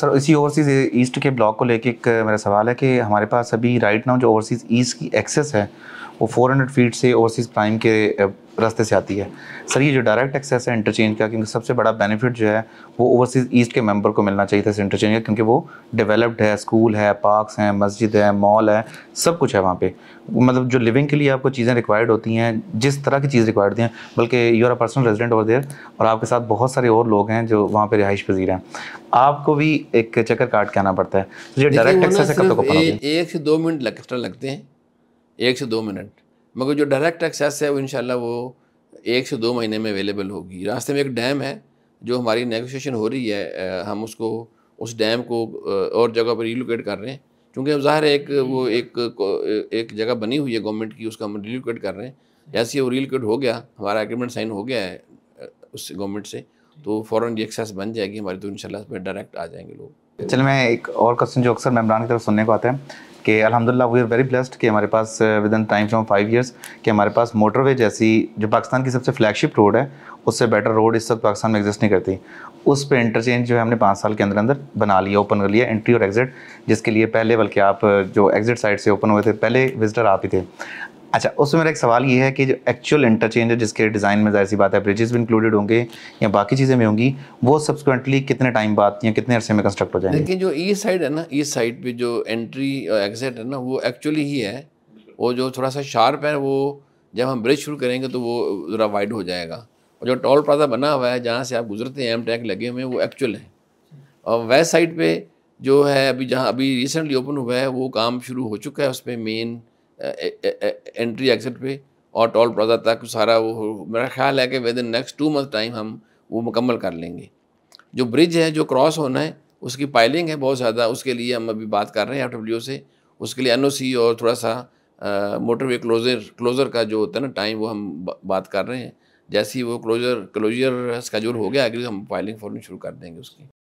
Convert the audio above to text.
Sir इसी overseas east के block को लेके एक मेरा सवाल है कि हमारे पास अभी राइट नाउ जो ओवरसीज़ ईस्ट की एक्सेस है वो 400 फीट से ओवरसीज़ प्राइम के रास्ते से आती है सर ये जो डायरेक्ट एक्सेस है इंटरचेंज का क्योंकि सबसे बड़ा बेनिफिट जो है वो ओवरसीज़ ईस्ट के मेंबर को मिलना चाहिए था इस इंटरचेंज का क्योंकि वो डेवलप्ड है स्कूल है पार्क्स हैं मस्जिद है मॉल है सब कुछ है वहाँ पे मतलब जो लिविंग के लिए आपको चीज़ें रिक्वायर्ड होती हैं जिस तरह की चीज़ रिक्वायर्ड होती हैं बल्कि you are a personal resident over there और आपके साथ बहुत सारे और लोग हैं जो वहाँ पर रिहाइश पजीर हैं आपको भी एक चक्कर काट के आना पड़ता है ये डायरेक्ट एक्सेस है कब तक एक से दो मिनट एक्स्ट्रा लगते हैं एक से दो मिनट मगर जो डायरेक्ट एक्सेस है वो इन वो एक से दो महीने में अवेलेबल होगी रास्ते में एक डैम है जो हमारी नेगोशिएशन हो रही है हम उसको उस डैम को और जगह पर रिलोकेट कर रहे हैं क्योंकि अब ज़ाहिर है एक वो हम्म। एक एक जगह बनी हुई है गवर्नमेंट की उसका हम रिलोकेट कर रहे हैं जैसे वो रिलोकेट हो गया हमारा एग्रीमेंट साइन हो गया है उस गवर्नमेंट से तो फ़ौरन ये एक्सेस बन जाएगी हमारी तो इन शाला डायरेक्ट आ जाएंगे लोग चलिए मैं एक और क्वेश्चन जो अक्सर मेमरान की तरफ सुनने को आता है कि अलहमदिल्ला वी आर वेरी ब्लेस्ड कि हमारे पास within time from five years कि हमारे पास मोटरवे जैसी जो पाकिस्तान की सबसे फ्लैगशिप रोड है उससे बेटर रोड इस वक्त पाकिस्तान में एग्जिस्ट नहीं करती उस पर इंटरचेंज जो है हमने पाँच साल के अंदर अंदर बना लिया ओपन कर लिया एंट्री और एग्जिट जिसके लिए पहले बल्कि आप uh, जो एग्जिट साइड से ओपन हुए थे पहले विजिटर आप ही थे अच्छा उसमें मेरा एक सवाल ये है कि जो एक्चुअल इंटरचेंज है जिसके डिज़ाइन में जाहिर सी बात है ब्रिजेस भी इंक्लूडेड होंगे या बाकी चीज़ें भी होंगी वो सब्सिक्वेंटली कितने टाइम बाद या कितने अरसे में कंस्ट्रक्ट हो जाएंगे लेकिन जो ईस्ट e साइड है ना ईस्ट e साइड पे जो एंट्री और एग्जिट है ना वो एक्चुअली ही है वो जो थोड़ा सा शार्प है वो जब हम ब्रिज शुरू करेंगे तो वो ज़रा वाइड हो जाएगा और जो टॉल प्लाजा बना हुआ है जहाँ से आप गुजरते हैं एम टैक लगे हुए हैं वो एक्चुअल है और वेस्ट साइड पर जो है अभी जहाँ अभी रिसेंटली ओपन हुआ है वो काम शुरू हो चुका है उस पर मेन एंट्री एग्जिट पे और टोल प्लाजा तक सारा वो मेरा ख्याल है कि within next two month time हम वो मुकम्मल कर लेंगे जो ब्रिज है जो क्रॉस होना है उसकी पाइलिंग है बहुत ज़्यादा उसके लिए हम अभी बात कर रहे हैं एफ से उसके लिए एन और थोड़ा सा मोटरवे क्लोजर क्लोज़र का जो होता है ना टाइम वो हम बात कर रहे हैं जैसे ही वो क्लोजर क्लोजर स्कजूल हो गया अगली हम फाइलिंग फॉर्म शुरू कर देंगे उसकी